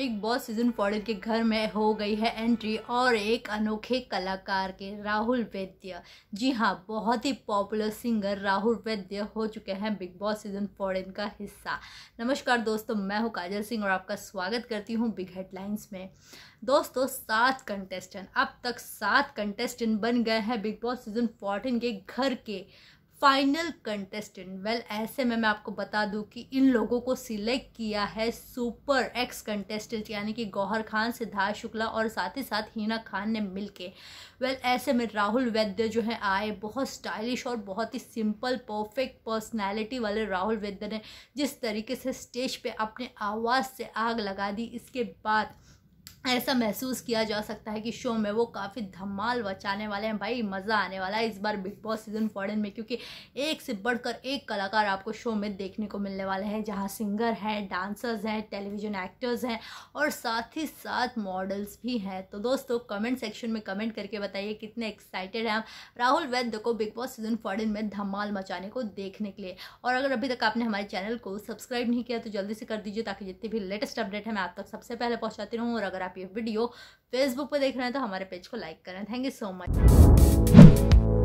big boss season fourteen के घर में हो गई है एंट्री और एक अनोखे कलाकार के राहुल वैद्य जी हाँ बहुत ही पॉपुलर सिंगर राहुल वैद्य हो चुके हैं बिग बॉस सीजन फोर्टीन का हिस्सा नमस्कार दोस्तों मैं हूँ काजल सिंह और आपका स्वागत करती हूँ बिग हेडलाइंस में दोस्तों सात कंटेस्टेंट अब तक सात कंटेस्टेंट बन गए हैं बिग बॉस सीजन फोर्टीन के घर के फाइनल कंटेस्टेंट वेल ऐसे में मैं आपको बता दूं कि इन लोगों को सिलेक्ट किया है सुपर एक्स कंटेस्टेंट यानी कि गौहर खान सिद्धार्थ शुक्ला और साथ ही साथ हीना खान ने मिलके वेल ऐसे में राहुल वैद्य जो है आए बहुत स्टाइलिश और बहुत ही सिंपल परफेक्ट पर्सनैलिटी वाले राहुल वैद्य ने जिस तरीके से स्टेज पर अपने आवाज़ से आग लगा दी इसके बाद ऐसा महसूस किया जा सकता है कि शो में वो काफ़ी धमाल बचाने वाले हैं भाई मज़ा आने वाला है इस बार बिग बॉस सीज़न फॉरन में क्योंकि एक से बढ़कर एक कलाकार आपको शो में देखने को मिलने वाले हैं जहाँ सिंगर हैं डांसर्स हैं टेलीविज़न एक्टर्स हैं और साथ ही साथ मॉडल्स भी हैं तो दोस्तों कमेंट सेक्शन में कमेंट करके बताइए कितने एक्साइटेड हैं हम राहुल वैद्य को बिग बॉस सीज़न फॉरन में धमाल मचाने को देखने के लिए और अगर अभी तक आपने हमारे चैनल को सब्सक्राइब नहीं किया तो जल्दी से कर दीजिए ताकि जितनी भी लेटेस्ट अपडेट है मैं आप तक सबसे पहले पहुँचाती रहूँ और अगर आप ये वीडियो फेसबुक पर देख रहे हैं तो हमारे पेज को लाइक करें थैंक यू सो मच